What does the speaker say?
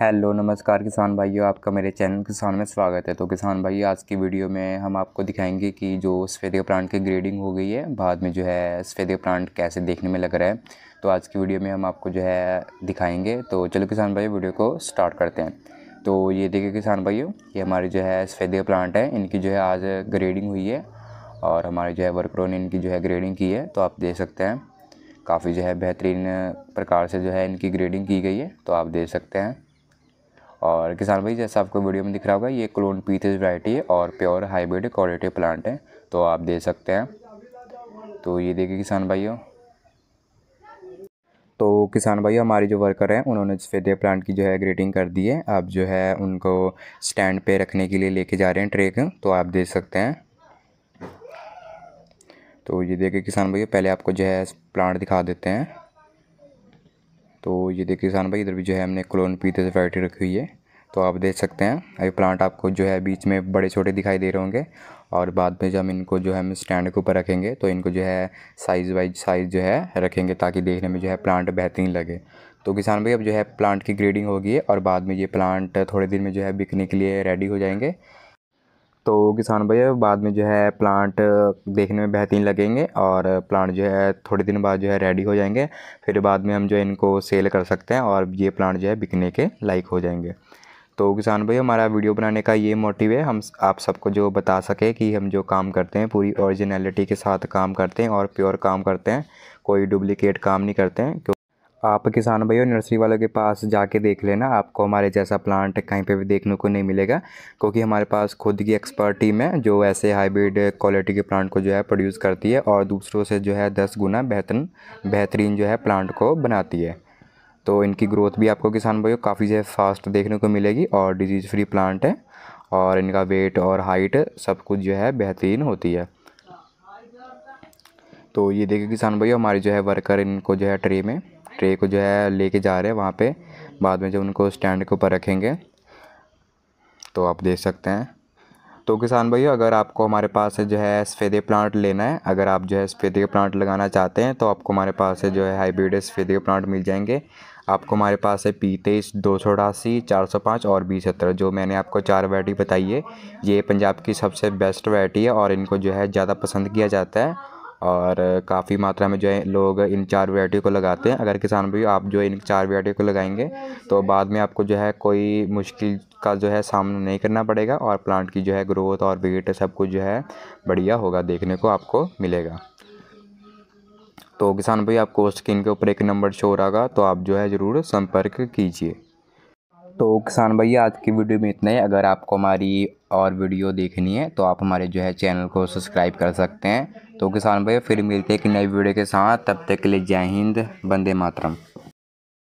hello नमस्कार किसान भाइयों आपका मेरे चैनल किसान में स्वागत है तो किसान भाई आज की वीडियो में हम आपको दिखाएंगे कि जो सफ़ेदे प्लांट की ग्रेडिंग हो गई है बाद में जो है सफ़ेदे प्लांट कैसे देखने में लग रहा है तो आज की वीडियो में हम आपको जो है दिखाएंगे तो चलो किसान भाई वीडियो को स्टार्ट करते हैं तो ये देखिए किसान भाइयों ये हमारे जो है सफ़ेदे प्लांट है इनकी जो है आज ग्रेडिंग हुई है और हमारे जो है वर्करों ने इनकी जो है ग्रेडिंग की है तो आप देख सकते हैं काफ़ी जो है बेहतरीन प्रकार से जो है इनकी ग्रेडिंग की गई है तो आप देख सकते हैं और किसान भाई जैसा आपको वीडियो में दिख रहा होगा ये क्लोन पीथिस वैरायटी है और प्योर हाइब्रिड क्वालिटी प्लांट है तो आप दे सकते हैं तो ये देखिए किसान भाइयों तो किसान भाई हमारे जो वर्कर हैं उन्होंने फेदे प्लांट की जो है ग्रेटिंग कर दी है अब जो है उनको स्टैंड पे रखने के लिए लेके जा रहे हैं ट्रेक तो आप देख सकते हैं तो ये देखिए किसान भाई पहले आपको जो है प्लांट दिखा देते हैं तो ये देखिए किसान भाई इधर भी जो है हमने क्लोन पीते से वैरायटी रखी हुई है तो आप देख सकते हैं अभी प्लांट आपको जो है बीच में बड़े छोटे दिखाई दे रहे होंगे और बाद में जब हम इनको जो है हम स्टैंड के ऊपर रखेंगे तो इनको जो है साइज़ वाइज साइज़ जो है रखेंगे ताकि देखने में जो है प्लांट बेहतरीन लगे तो किसान भाई अब जो है प्लांट की ग्रेडिंग होगी और बाद में ये प्लांट थोड़े दिन में जो है बिकने के लिए रेडी हो जाएंगे तो किसान भाई बाद में जो है प्लांट देखने में बेहतरीन लगेंगे और प्लांट जो है थोड़े दिन बाद जो है रेडी हो जाएंगे फिर बाद में हम जो है इनको सेल कर सकते हैं और ये प्लांट जो है बिकने के लाइक हो जाएंगे तो किसान भाई हमारा वीडियो बनाने का ये मोटिव है हम आप सबको जो बता सके कि हम जो काम करते हैं पूरी ओरिजिनलिटी के साथ काम करते हैं और प्योर काम करते हैं कोई डुप्लिकेट काम नहीं करते हैं क्यों आप किसान भाइयों नर्सरी वालों के पास जाके देख लेना आपको हमारे जैसा प्लांट कहीं पे भी देखने को नहीं मिलेगा क्योंकि हमारे पास खुद की एक्सपर्ट टीम है जो ऐसे हाइब्रिड क्वालिटी के प्लांट को जो है प्रोड्यूस करती है और दूसरों से जो है दस गुना बेहतर बेहतरीन जो है प्लांट को बनाती है तो इनकी ग्रोथ भी आपको किसान भाइयों काफ़ी ज़्यादा फास्ट देखने को मिलेगी और डिजीज़ फ्री प्लांट है और इनका वेट और हाइट सब कुछ जो है बेहतरीन होती है तो ये देखिए किसान भैया हमारे जो है वर्कर इनको जो है ट्रे में ट्रे को जो है लेके जा रहे हैं वहाँ पे बाद में जब उनको स्टैंड के ऊपर रखेंगे तो आप देख सकते हैं तो किसान भाइयों अगर आपको हमारे पास जो है सफ़ेदे प्लांट लेना है अगर आप जो है सफ़ेदे प्लांट लगाना चाहते हैं तो आपको हमारे पास जो है हाइब्रिड सफ़ेदे के प्लांट मिल जाएंगे आपको हमारे पास है पी तेईस दो सौ अठासी चार सौ पाँच और बी सत्रह जो मैंने आपको चार वैरायटी बताई है ये पंजाब की सबसे बेस्ट वैरायटी है और इनको जो है ज़्यादा पसंद किया जाता है और काफ़ी मात्रा में जो है लोग इन चार वैरायटी को लगाते हैं अगर किसान भाई आप जो इन चार वैरायटी को लगाएंगे तो बाद में आपको जो है कोई मुश्किल का जो है सामना नहीं करना पड़ेगा और प्लांट की जो है ग्रोथ और वेट सब कुछ जो है बढ़िया होगा देखने को आपको मिलेगा तो किसान भाई आपको स्क्रीन के ऊपर एक नंबर शो हो रहा तो आप जो है ज़रूर संपर्क कीजिए तो किसान भैया आज की वीडियो में इतना ही अगर आपको हमारी और वीडियो देखनी है तो आप हमारे जो है चैनल को सब्सक्राइब कर सकते हैं तो किसान भैया फिर मिलते हैं एक नई वीडियो के साथ तब तक के लिए जय हिंद बंदे मातरम